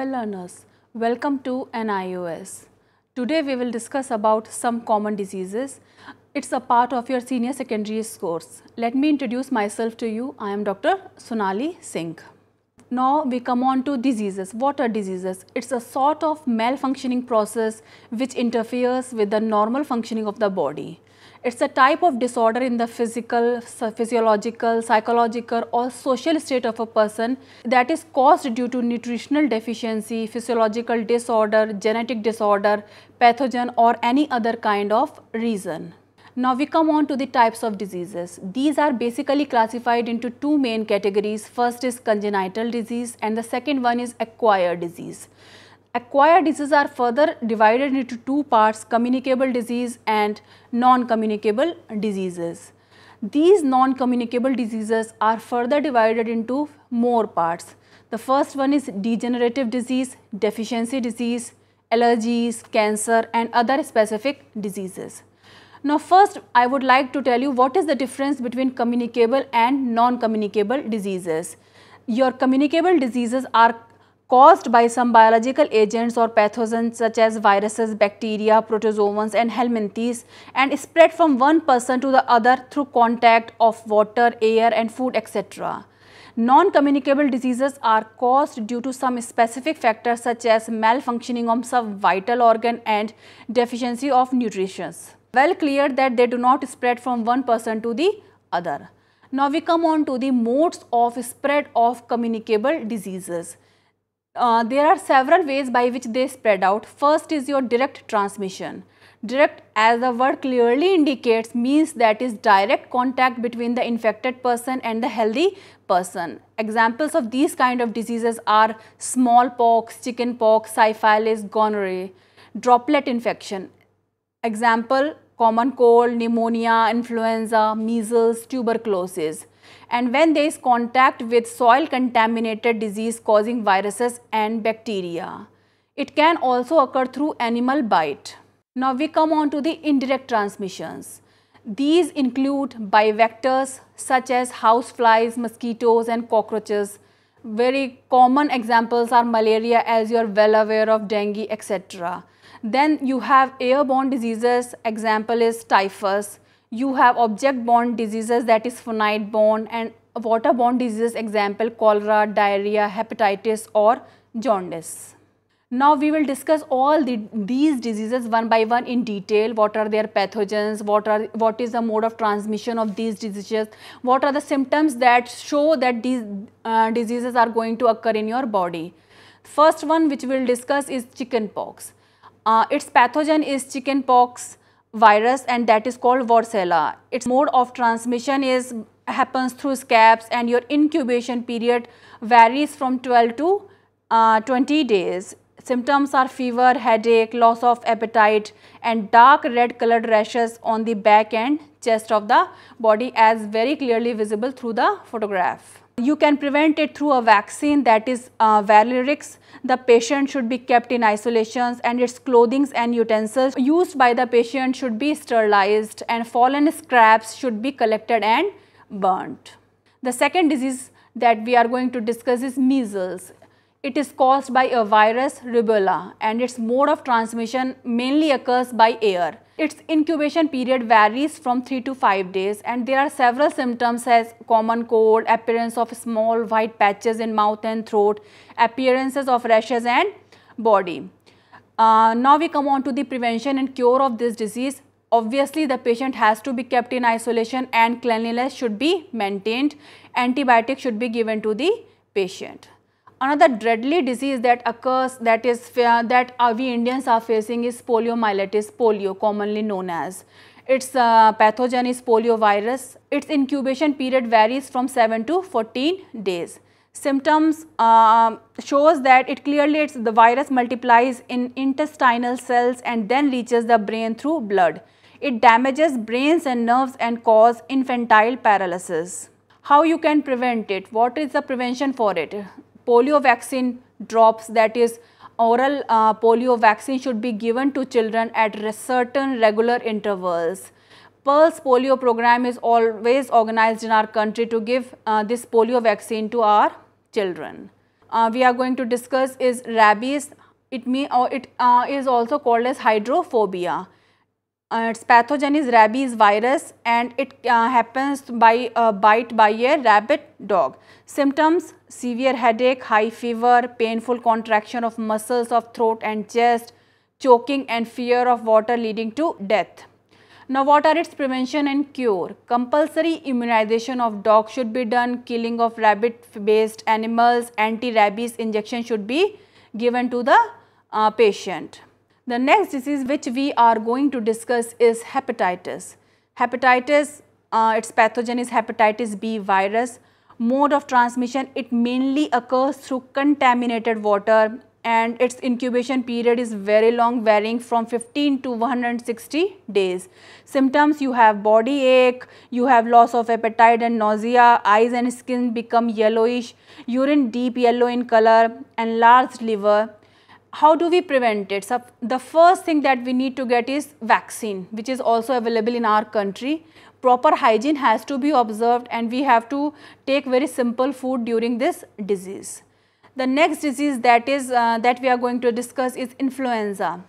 Dear learners, welcome to NIOS. Today we will discuss about some common diseases. It's a part of your senior secondary course. Let me introduce myself to you. I am Dr. Sonali Singh. Now we come on to diseases. What are diseases? It's a sort of malfunctioning process which interferes with the normal functioning of the body. It's a type of disorder in the physical, physiological, psychological or social state of a person that is caused due to nutritional deficiency, physiological disorder, genetic disorder, pathogen or any other kind of reason. Now we come on to the types of diseases. These are basically classified into two main categories. First is congenital disease and the second one is acquired disease. Acquired diseases are further divided into two parts, communicable disease and non-communicable diseases. These non-communicable diseases are further divided into more parts. The first one is degenerative disease, deficiency disease, allergies, cancer and other specific diseases. Now first I would like to tell you what is the difference between communicable and non-communicable diseases. Your communicable diseases are caused by some biological agents or pathogens such as viruses, bacteria, protozoans and helminthes and spread from one person to the other through contact of water, air and food etc. Non-communicable diseases are caused due to some specific factors such as malfunctioning of some vital organ and deficiency of nutrition. Well clear that they do not spread from one person to the other. Now we come on to the modes of spread of communicable diseases. Uh, there are several ways by which they spread out. First is your direct transmission. Direct as the word clearly indicates means that is direct contact between the infected person and the healthy person. Examples of these kind of diseases are smallpox, chickenpox, syphilis, gonorrhea, droplet infection. Example common cold, pneumonia, influenza, measles, tuberculosis and when there is contact with soil contaminated disease causing viruses and bacteria. It can also occur through animal bite. Now we come on to the indirect transmissions. These include by vectors such as houseflies, mosquitoes and cockroaches. Very common examples are malaria as you are well aware of dengue etc. Then you have airborne diseases, example is typhus you have object borne diseases that is finite borne and water borne diseases example cholera, diarrhea, hepatitis or jaundice. Now we will discuss all the, these diseases one by one in detail. What are their pathogens? What are what is the mode of transmission of these diseases? What are the symptoms that show that these uh, diseases are going to occur in your body? First one which we will discuss is chickenpox. Uh, its pathogen is chickenpox virus and that is called varicella. Its mode of transmission is happens through scabs and your incubation period varies from 12 to uh, 20 days. Symptoms are fever, headache, loss of appetite and dark red colored rashes on the back and chest of the body as very clearly visible through the photograph. You can prevent it through a vaccine that is uh, Valerix. The patient should be kept in isolations and its clothing and utensils used by the patient should be sterilized and fallen scraps should be collected and burnt. The second disease that we are going to discuss is measles. It is caused by a virus rubella and its mode of transmission mainly occurs by air. Its incubation period varies from 3 to 5 days and there are several symptoms as common cold, appearance of small white patches in mouth and throat, appearances of rashes and body. Uh, now we come on to the prevention and cure of this disease. Obviously, the patient has to be kept in isolation and cleanliness should be maintained. Antibiotics should be given to the patient. Another deadly disease that occurs that is uh, that we Indians are facing is poliomyelitis polio commonly known as. Its uh, pathogen is poliovirus. Its incubation period varies from 7 to 14 days. Symptoms uh, shows that it clearly it's, the virus multiplies in intestinal cells and then reaches the brain through blood. It damages brains and nerves and cause infantile paralysis. How you can prevent it? What is the prevention for it? polio vaccine drops that is oral uh, polio vaccine should be given to children at certain regular intervals. Pulse polio program is always organized in our country to give uh, this polio vaccine to our children. Uh, we are going to discuss is rabies. It, may, or it uh, is also called as hydrophobia. Uh, its pathogen is rabies virus and it uh, happens by a uh, bite by a rabbit dog. Symptoms severe headache, high fever, painful contraction of muscles of throat and chest, choking and fear of water leading to death. Now what are its prevention and cure? Compulsory immunization of dogs should be done, killing of rabbit based animals, anti-rabies injection should be given to the uh, patient. The next disease which we are going to discuss is hepatitis. Hepatitis, uh, its pathogen is hepatitis B virus. Mode of transmission, it mainly occurs through contaminated water and its incubation period is very long varying from 15 to 160 days. Symptoms you have body ache, you have loss of appetite and nausea, eyes and skin become yellowish, urine deep yellow in color, enlarged liver, how do we prevent it? So the first thing that we need to get is vaccine, which is also available in our country. Proper hygiene has to be observed and we have to take very simple food during this disease. The next disease that is uh, that we are going to discuss is influenza.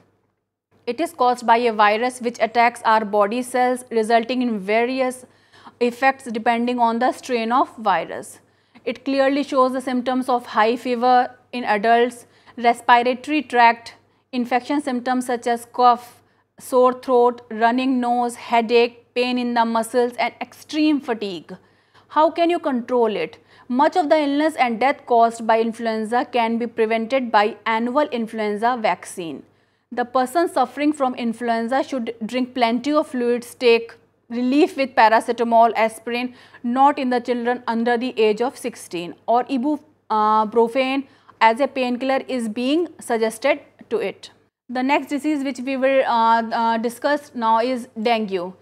It is caused by a virus which attacks our body cells resulting in various effects depending on the strain of virus. It clearly shows the symptoms of high fever in adults, respiratory tract, infection symptoms such as cough, sore throat, running nose, headache, pain in the muscles and extreme fatigue. How can you control it? Much of the illness and death caused by influenza can be prevented by annual influenza vaccine. The person suffering from influenza should drink plenty of fluids, take relief with paracetamol, aspirin, not in the children under the age of 16 or ibuprofen, as a painkiller is being suggested to it. The next disease which we will uh, uh, discuss now is dengue.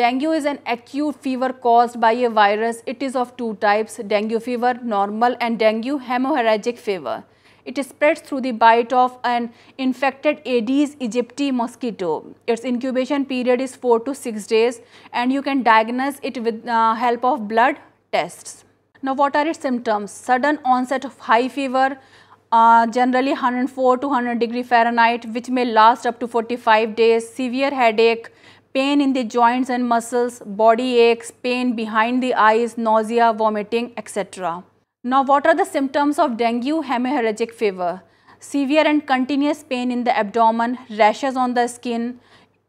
Dengue is an acute fever caused by a virus. It is of two types, dengue fever normal and dengue hemorrhagic fever. It spreads through the bite of an infected Aedes aegypti mosquito. Its incubation period is 4 to 6 days and you can diagnose it with uh, help of blood tests. Now, what are its symptoms? Sudden onset of high fever, uh, generally 104 to 100 degree Fahrenheit, which may last up to 45 days, severe headache, pain in the joints and muscles, body aches, pain behind the eyes, nausea, vomiting, etc. Now, what are the symptoms of dengue hemorrhagic fever? Severe and continuous pain in the abdomen, rashes on the skin,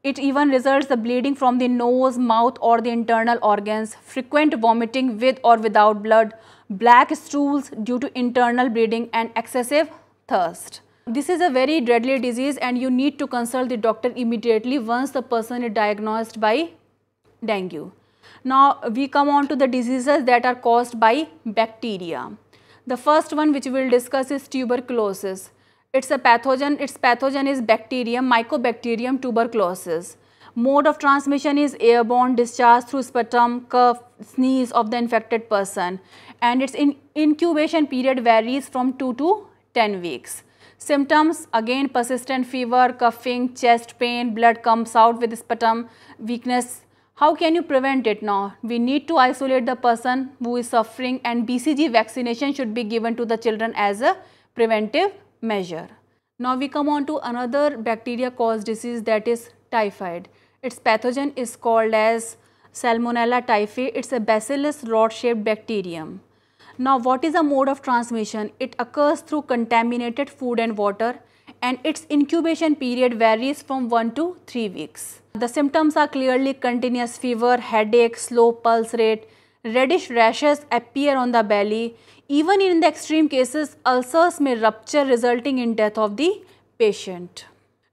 it even results the bleeding from the nose, mouth or the internal organs, frequent vomiting with or without blood, black stools due to internal bleeding and excessive thirst. This is a very deadly disease and you need to consult the doctor immediately once the person is diagnosed by dengue. Now we come on to the diseases that are caused by bacteria. The first one which we will discuss is tuberculosis. It's a pathogen. Its pathogen is bacterium, mycobacterium tuberculosis. Mode of transmission is airborne discharge through sputum, cough, sneeze of the infected person. And its in incubation period varies from 2 to 10 weeks. Symptoms again persistent fever, coughing, chest pain, blood comes out with sputum, weakness. How can you prevent it now? We need to isolate the person who is suffering and BCG vaccination should be given to the children as a preventive measure. Now we come on to another bacteria caused disease that is typhoid. Its pathogen is called as Salmonella typhi. It's a bacillus rod shaped bacterium. Now what is the mode of transmission? It occurs through contaminated food and water and its incubation period varies from 1 to 3 weeks. The symptoms are clearly continuous fever, headache, slow pulse rate, reddish rashes appear on the belly. Even in the extreme cases, ulcers may rupture resulting in death of the patient.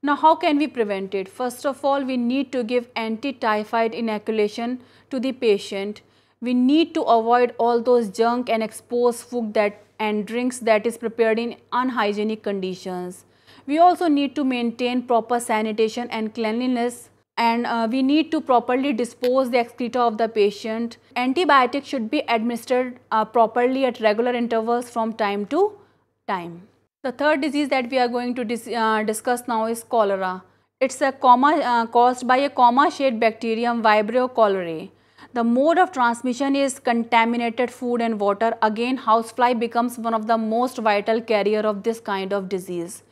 Now, how can we prevent it? First of all, we need to give anti-typhoid inoculation to the patient. We need to avoid all those junk and exposed food that and drinks that is prepared in unhygienic conditions. We also need to maintain proper sanitation and cleanliness and uh, we need to properly dispose the excreta of the patient. Antibiotics should be administered uh, properly at regular intervals from time to time. The third disease that we are going to dis uh, discuss now is cholera. It's a coma, uh, caused by a comma-shaped bacterium Vibrio cholerae. The mode of transmission is contaminated food and water. Again, housefly becomes one of the most vital carrier of this kind of disease.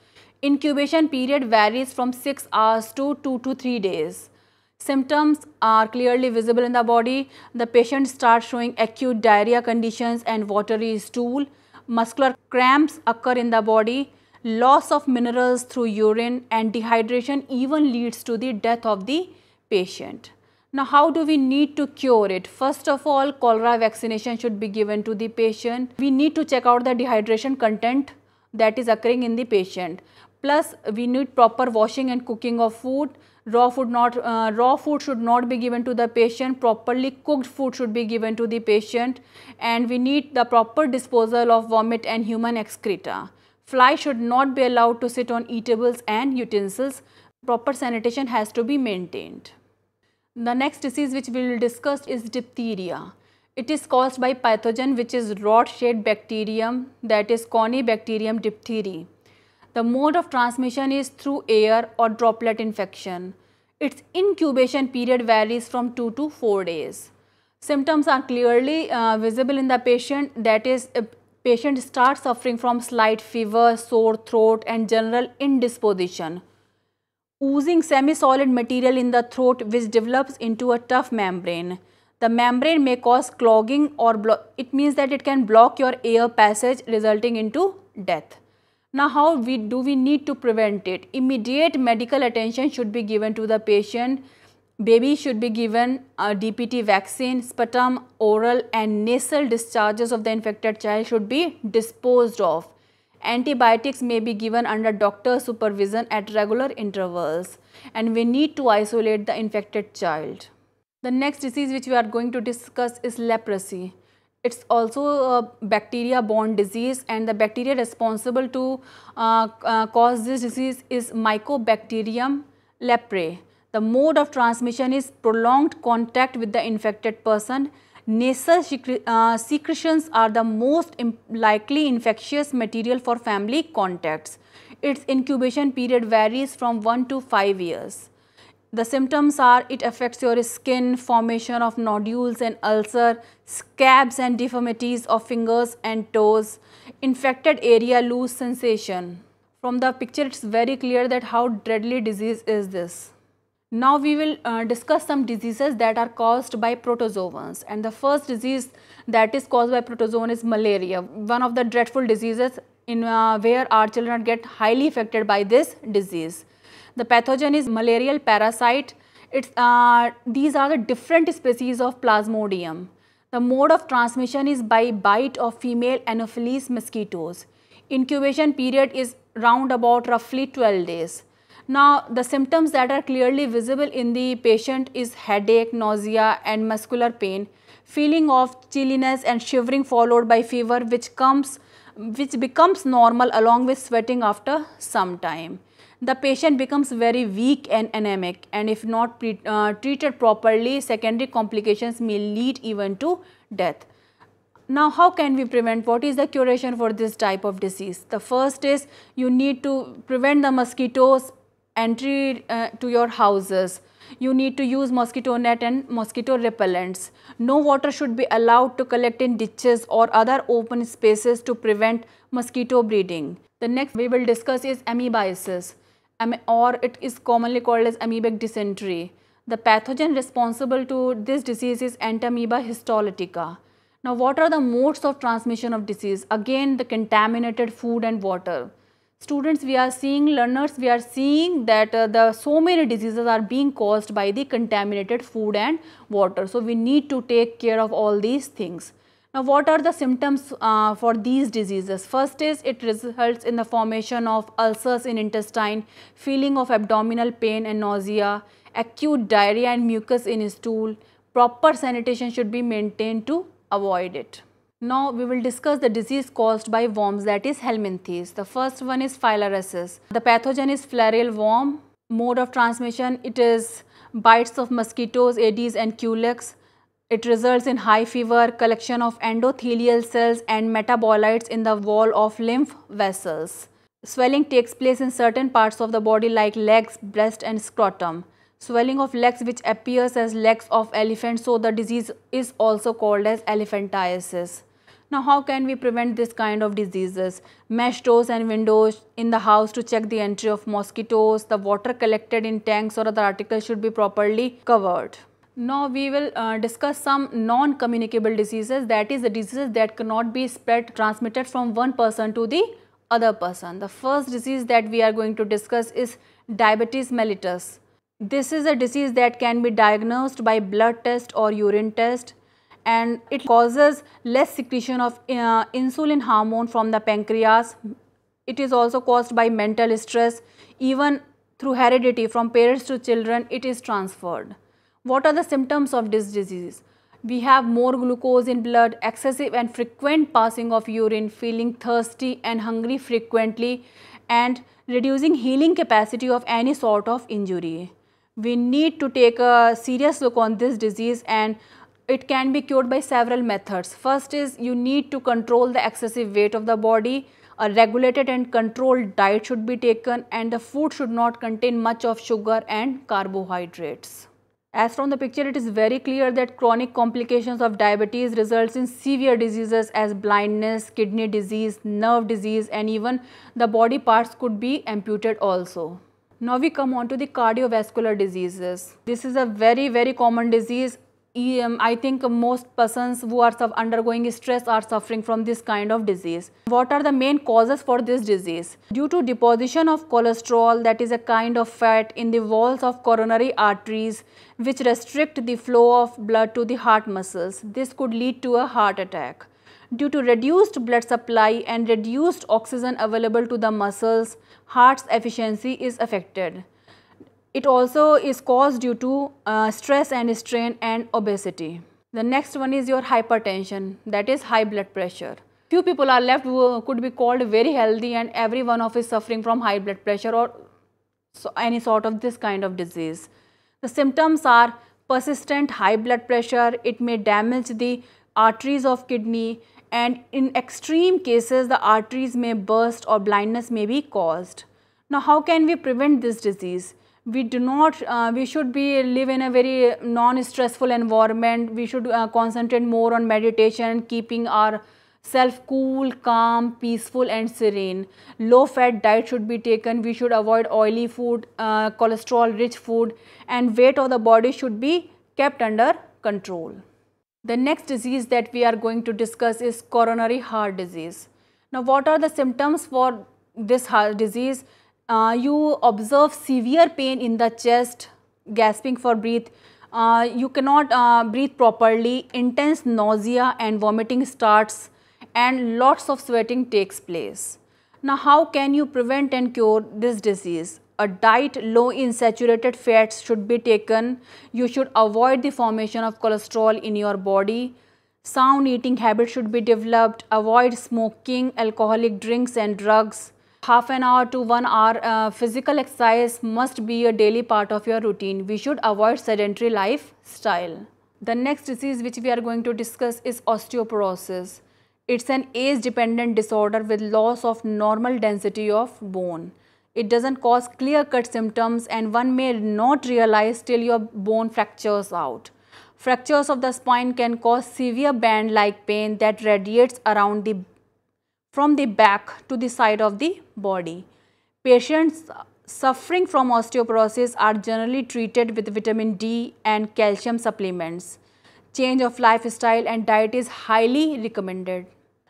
Incubation period varies from 6 hours to 2 to 3 days. Symptoms are clearly visible in the body. The patient starts showing acute diarrhea conditions and watery stool. Muscular cramps occur in the body. Loss of minerals through urine and dehydration even leads to the death of the patient. Now, how do we need to cure it? First of all, cholera vaccination should be given to the patient. We need to check out the dehydration content that is occurring in the patient plus we need proper washing and cooking of food raw food not uh, raw food should not be given to the patient properly cooked food should be given to the patient and we need the proper disposal of vomit and human excreta fly should not be allowed to sit on eatables and utensils proper sanitation has to be maintained the next disease which we will discuss is diphtheria it is caused by pathogen which is rod shaped bacterium that is cornybacterium diphtheriae the mode of transmission is through air or droplet infection. Its incubation period varies from 2 to 4 days. Symptoms are clearly uh, visible in the patient that is uh, patient starts suffering from slight fever, sore throat and general indisposition. Oozing semi-solid material in the throat which develops into a tough membrane. The membrane may cause clogging or it means that it can block your air passage resulting into death. Now how we, do we need to prevent it? Immediate medical attention should be given to the patient. Baby should be given a DPT vaccine, sputum, oral and nasal discharges of the infected child should be disposed of. Antibiotics may be given under doctor's supervision at regular intervals and we need to isolate the infected child. The next disease which we are going to discuss is leprosy it's also a bacteria borne disease and the bacteria responsible to uh, uh, cause this disease is mycobacterium leprae. The mode of transmission is prolonged contact with the infected person. Nasal uh, secretions are the most likely infectious material for family contacts. Its incubation period varies from 1 to 5 years. The symptoms are it affects your skin, formation of nodules and ulcer, scabs and deformities of fingers and toes, infected area loose sensation. From the picture it's very clear that how deadly disease is this. Now we will uh, discuss some diseases that are caused by protozoans and the first disease that is caused by protozoan is malaria, one of the dreadful diseases in uh, where our children get highly affected by this disease. The pathogen is malarial parasite. It's, uh, these are the different species of plasmodium. The mode of transmission is by bite of female Anopheles mosquitoes. Incubation period is round about roughly 12 days. Now, the symptoms that are clearly visible in the patient is headache, nausea and muscular pain, feeling of chilliness and shivering followed by fever which comes which becomes normal along with sweating after some time the patient becomes very weak and anemic and if not pre, uh, treated properly secondary complications may lead even to death. Now how can we prevent what is the curation for this type of disease? The first is you need to prevent the mosquitoes entry uh, to your houses. You need to use mosquito net and mosquito repellents. No water should be allowed to collect in ditches or other open spaces to prevent mosquito breeding. The next we will discuss is amoebiasis or it is commonly called as amoebic dysentery. The pathogen responsible to this disease is Entamoeba histolytica. Now what are the modes of transmission of disease? Again the contaminated food and water. Students we are seeing, learners we are seeing that uh, the so many diseases are being caused by the contaminated food and water. So we need to take care of all these things. Now what are the symptoms uh, for these diseases? First is it results in the formation of ulcers in intestine, feeling of abdominal pain and nausea, acute diarrhea and mucus in stool. Proper sanitation should be maintained to avoid it. Now we will discuss the disease caused by worms that is helminthes. The first one is filariasis. The pathogen is filarial worm. Mode of transmission it is bites of mosquitoes, Aedes and Culex. It results in high fever, collection of endothelial cells and metabolites in the wall of lymph vessels. Swelling takes place in certain parts of the body like legs, breast and scrotum. Swelling of legs which appears as legs of elephant so the disease is also called as elephantiasis. Now how can we prevent this kind of diseases? Mesh doors and windows in the house to check the entry of mosquitoes. The water collected in tanks or other articles should be properly covered. Now we will uh, discuss some non-communicable diseases that is the diseases that cannot be spread transmitted from one person to the other person. The first disease that we are going to discuss is diabetes mellitus. This is a disease that can be diagnosed by blood test or urine test and it causes less secretion of uh, insulin hormone from the pancreas. It is also caused by mental stress. Even through heredity from parents to children, it is transferred. What are the symptoms of this disease? We have more glucose in blood, excessive and frequent passing of urine, feeling thirsty and hungry frequently and reducing healing capacity of any sort of injury. We need to take a serious look on this disease and it can be cured by several methods. First is you need to control the excessive weight of the body. A regulated and controlled diet should be taken and the food should not contain much of sugar and carbohydrates. As from the picture, it is very clear that chronic complications of diabetes results in severe diseases as blindness, kidney disease, nerve disease and even the body parts could be amputated also. Now we come on to the cardiovascular diseases. This is a very very common disease I think most persons who are undergoing stress are suffering from this kind of disease. What are the main causes for this disease? Due to deposition of cholesterol that is a kind of fat in the walls of coronary arteries which restrict the flow of blood to the heart muscles. This could lead to a heart attack. Due to reduced blood supply and reduced oxygen available to the muscles, heart's efficiency is affected. It also is caused due to uh, stress and strain and obesity. The next one is your hypertension that is high blood pressure. Few people are left who could be called very healthy and every one of is suffering from high blood pressure or so any sort of this kind of disease. The symptoms are persistent high blood pressure, it may damage the arteries of kidney and in extreme cases the arteries may burst or blindness may be caused. Now how can we prevent this disease? we do not uh, we should be live in a very non stressful environment we should uh, concentrate more on meditation keeping our self cool calm peaceful and serene low fat diet should be taken we should avoid oily food uh, cholesterol rich food and weight of the body should be kept under control the next disease that we are going to discuss is coronary heart disease now what are the symptoms for this heart disease uh, you observe severe pain in the chest, gasping for breath, uh, you cannot uh, breathe properly, intense nausea and vomiting starts and lots of sweating takes place. Now how can you prevent and cure this disease? A diet low in saturated fats should be taken. You should avoid the formation of cholesterol in your body. Sound eating habits should be developed. Avoid smoking, alcoholic drinks and drugs half an hour to one hour uh, physical exercise must be a daily part of your routine. We should avoid sedentary lifestyle. The next disease which we are going to discuss is osteoporosis. It's an age-dependent disorder with loss of normal density of bone. It doesn't cause clear-cut symptoms and one may not realize till your bone fractures out. Fractures of the spine can cause severe band-like pain that radiates around the from the back to the side of the body. Patients suffering from osteoporosis are generally treated with vitamin D and calcium supplements. Change of lifestyle and diet is highly recommended.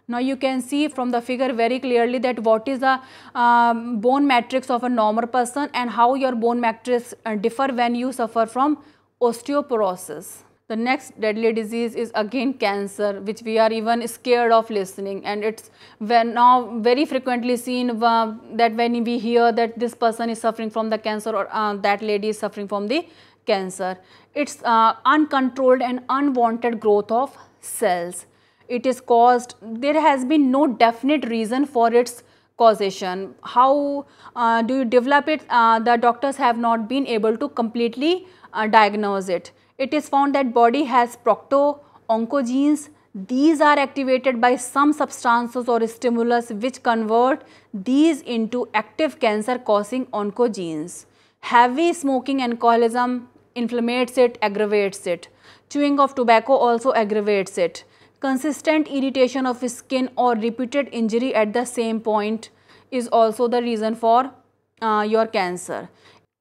Now you can see from the figure very clearly that what is the um, bone matrix of a normal person and how your bone matrix uh, differ when you suffer from osteoporosis. The next deadly disease is again cancer, which we are even scared of listening. And it's when now very frequently seen uh, that when we hear that this person is suffering from the cancer or uh, that lady is suffering from the cancer. It's uh, uncontrolled and unwanted growth of cells. It is caused, there has been no definite reason for its causation. How uh, do you develop it? Uh, the doctors have not been able to completely uh, diagnose it it is found that body has procto-oncogenes. These are activated by some substances or stimulus which convert these into active cancer causing oncogenes. Heavy smoking alcoholism inflammates it, aggravates it. Chewing of tobacco also aggravates it. Consistent irritation of skin or repeated injury at the same point is also the reason for uh, your cancer.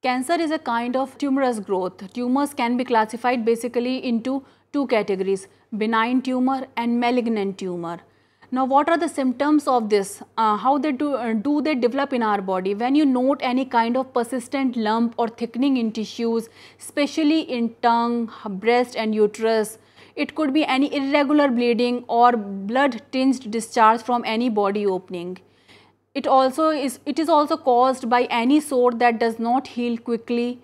Cancer is a kind of tumorous growth. Tumors can be classified basically into two categories, benign tumor and malignant tumor. Now what are the symptoms of this? Uh, how they do, uh, do they develop in our body? When you note any kind of persistent lump or thickening in tissues, especially in tongue, breast and uterus, it could be any irregular bleeding or blood tinged discharge from any body opening. It also is, it is also caused by any sore that does not heal quickly.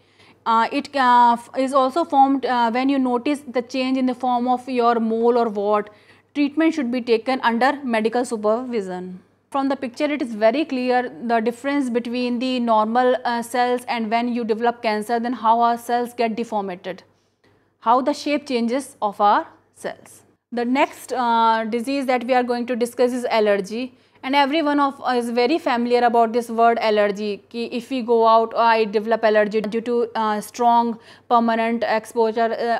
Uh, it uh, is also formed uh, when you notice the change in the form of your mole or wart. Treatment should be taken under medical supervision. From the picture it is very clear the difference between the normal uh, cells and when you develop cancer then how our cells get deformed How the shape changes of our cells. The next uh, disease that we are going to discuss is allergy and everyone of us is very familiar about this word allergy ki if we go out oh, i develop allergy due to uh, strong permanent exposure uh,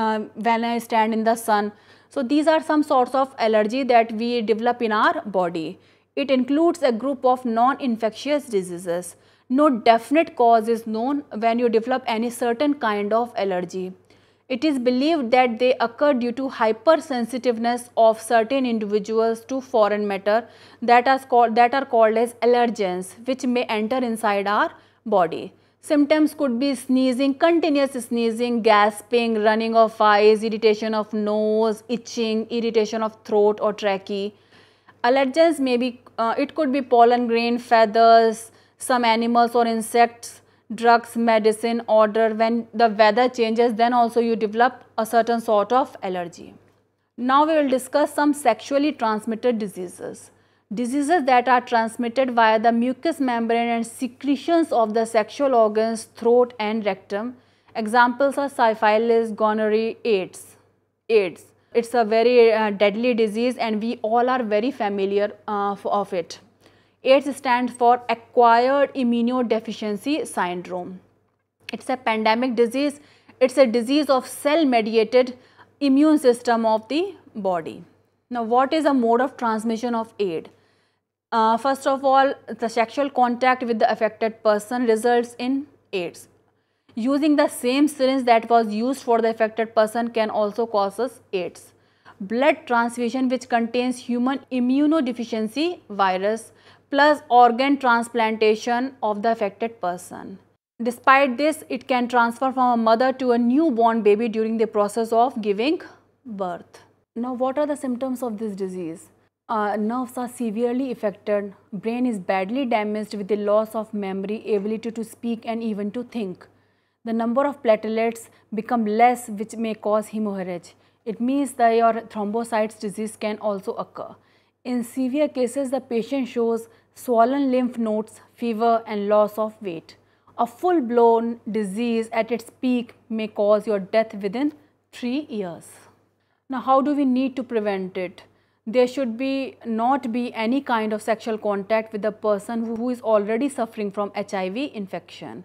uh, when i stand in the sun so these are some sorts of allergy that we develop in our body it includes a group of non infectious diseases no definite cause is known when you develop any certain kind of allergy it is believed that they occur due to hypersensitiveness of certain individuals to foreign matter that are called, that are called as allergens which may enter inside our body. Symptoms could be sneezing, continuous sneezing, gasping, running of eyes, irritation of nose, itching, irritation of throat or trachea. Allergens may be, uh, it could be pollen grain, feathers, some animals or insects drugs, medicine, order. when the weather changes, then also you develop a certain sort of allergy. Now we will discuss some sexually transmitted diseases. Diseases that are transmitted via the mucous membrane and secretions of the sexual organs, throat and rectum. Examples are syphilis, gonorrhea, AIDS. AIDS. It's a very uh, deadly disease and we all are very familiar uh, of it. AIDS stands for Acquired Immunodeficiency Syndrome. It's a pandemic disease. It's a disease of cell-mediated immune system of the body. Now, what is a mode of transmission of AIDS? Uh, first of all, the sexual contact with the affected person results in AIDS. Using the same syringe that was used for the affected person can also cause us AIDS. Blood transfusion which contains human immunodeficiency virus plus organ transplantation of the affected person. Despite this, it can transfer from a mother to a newborn baby during the process of giving birth. Now, what are the symptoms of this disease? Uh, nerves are severely affected, brain is badly damaged with the loss of memory, ability to speak and even to think. The number of platelets become less which may cause hemorrhage. It means that your thrombocytes disease can also occur. In severe cases, the patient shows swollen lymph nodes, fever and loss of weight. A full-blown disease at its peak may cause your death within 3 years. Now how do we need to prevent it? There should be not be any kind of sexual contact with a person who is already suffering from HIV infection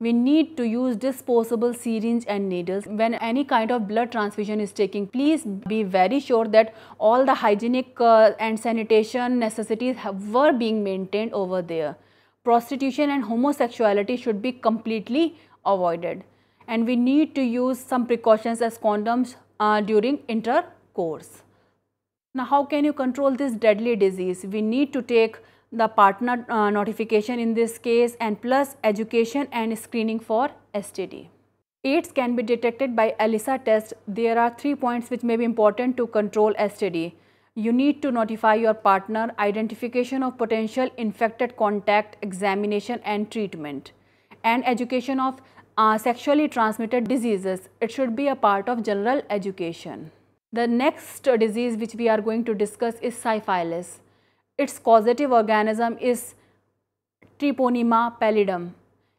we need to use disposable syringe and needles when any kind of blood transfusion is taking please be very sure that all the hygienic uh, and sanitation necessities have, were being maintained over there prostitution and homosexuality should be completely avoided and we need to use some precautions as condoms uh, during intercourse now how can you control this deadly disease we need to take the partner uh, notification in this case and plus education and screening for STD. AIDS can be detected by ELISA test. There are three points which may be important to control STD. You need to notify your partner, identification of potential infected contact, examination and treatment, and education of uh, sexually transmitted diseases. It should be a part of general education. The next disease which we are going to discuss is syphilis. Its causative organism is Treponema pallidum.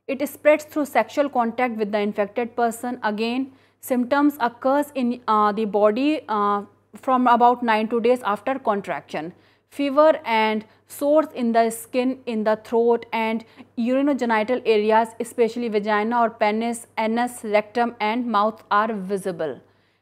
It spreads through sexual contact with the infected person. Again, symptoms occurs in uh, the body uh, from about 9 to days after contraction. Fever and sores in the skin, in the throat and urinogenital areas, especially vagina or penis, anus, rectum and mouth are visible.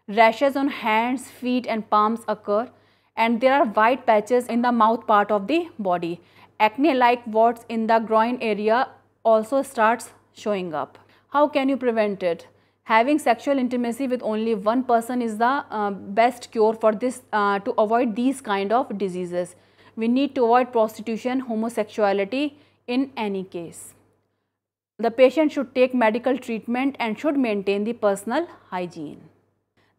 Rashes on hands, feet and palms occur and there are white patches in the mouth part of the body. Acne like warts in the groin area also starts showing up. How can you prevent it? Having sexual intimacy with only one person is the uh, best cure for this uh, to avoid these kind of diseases. We need to avoid prostitution, homosexuality in any case. The patient should take medical treatment and should maintain the personal hygiene.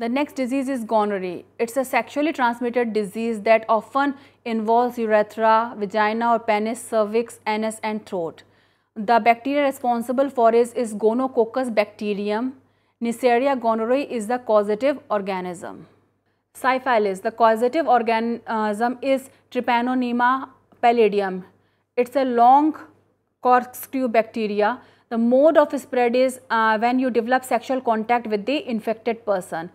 The next disease is gonorrhea. It's a sexually transmitted disease that often involves urethra, vagina or penis, cervix, anus and throat. The bacteria responsible for it is gonococcus bacterium. Neisseria gonorrhoeae is the causative organism. Syphilis, the causative organism is Trypanosoma pallidum. It's a long corkscrew bacteria. The mode of spread is uh, when you develop sexual contact with the infected person.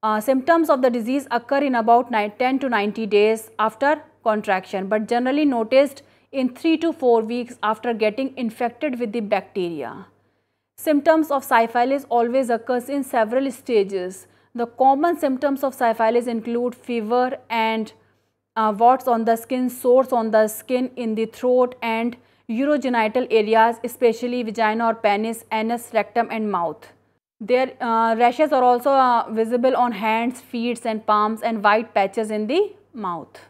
Uh, symptoms of the disease occur in about 10 to 90 days after contraction but generally noticed in 3 to 4 weeks after getting infected with the bacteria. Symptoms of syphilis always occurs in several stages. The common symptoms of syphilis include fever and uh, warts on the skin, sores on the skin, in the throat and urogenital areas especially vagina or penis, anus, rectum and mouth. Their uh, rashes are also uh, visible on hands, feet and palms and white patches in the mouth.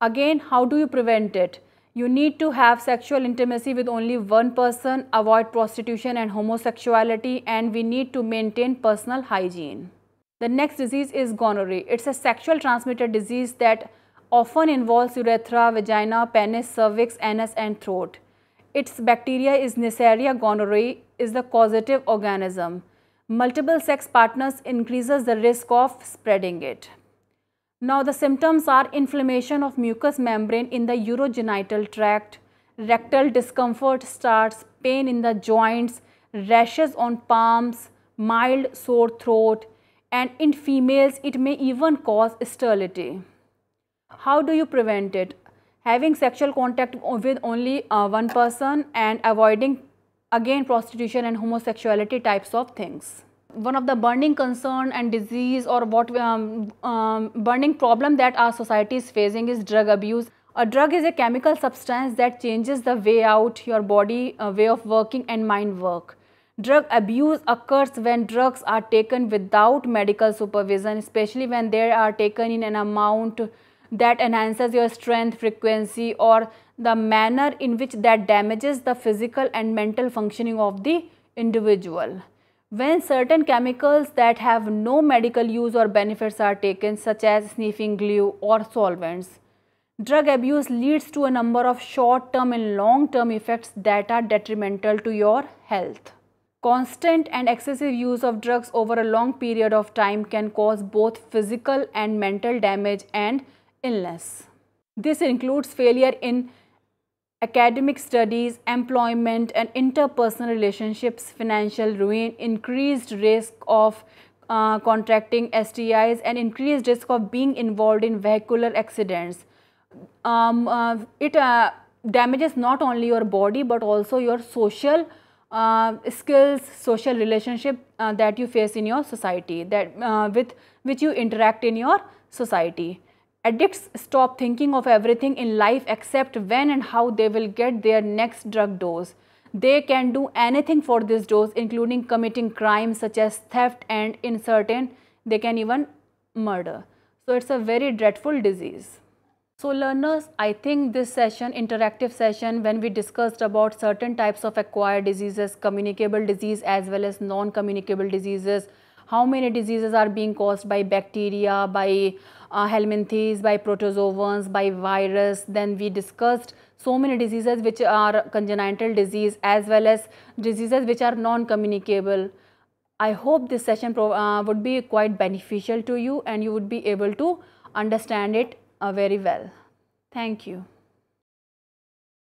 Again, how do you prevent it? You need to have sexual intimacy with only one person, avoid prostitution and homosexuality and we need to maintain personal hygiene. The next disease is gonorrhea. It's a sexual transmitted disease that often involves urethra, vagina, penis, cervix, anus and throat. Its bacteria is Neisseria gonorrhoeae is the causative organism multiple sex partners increases the risk of spreading it. Now the symptoms are inflammation of mucous membrane in the urogenital tract, rectal discomfort starts, pain in the joints, rashes on palms, mild sore throat and in females it may even cause sterility. How do you prevent it? Having sexual contact with only uh, one person and avoiding again prostitution and homosexuality types of things one of the burning concern and disease or what um, um, burning problem that our society is facing is drug abuse a drug is a chemical substance that changes the way out your body uh, way of working and mind work drug abuse occurs when drugs are taken without medical supervision especially when they are taken in an amount that enhances your strength frequency or the manner in which that damages the physical and mental functioning of the individual. When certain chemicals that have no medical use or benefits are taken such as sniffing glue or solvents, drug abuse leads to a number of short-term and long-term effects that are detrimental to your health. Constant and excessive use of drugs over a long period of time can cause both physical and mental damage and illness. This includes failure in academic studies, employment and interpersonal relationships, financial ruin, increased risk of uh, contracting STIs and increased risk of being involved in vehicular accidents. Um, uh, it uh, damages not only your body but also your social uh, skills, social relationship uh, that you face in your society that uh, with which you interact in your society. Addicts stop thinking of everything in life except when and how they will get their next drug dose. They can do anything for this dose including committing crimes such as theft and in certain they can even murder. So it's a very dreadful disease. So learners, I think this session, interactive session, when we discussed about certain types of acquired diseases, communicable disease as well as non-communicable diseases, how many diseases are being caused by bacteria, by uh, helminthes, by protozoans, by virus. Then we discussed so many diseases which are congenital disease as well as diseases which are non-communicable. I hope this session uh, would be quite beneficial to you and you would be able to understand it uh, very well. Thank you.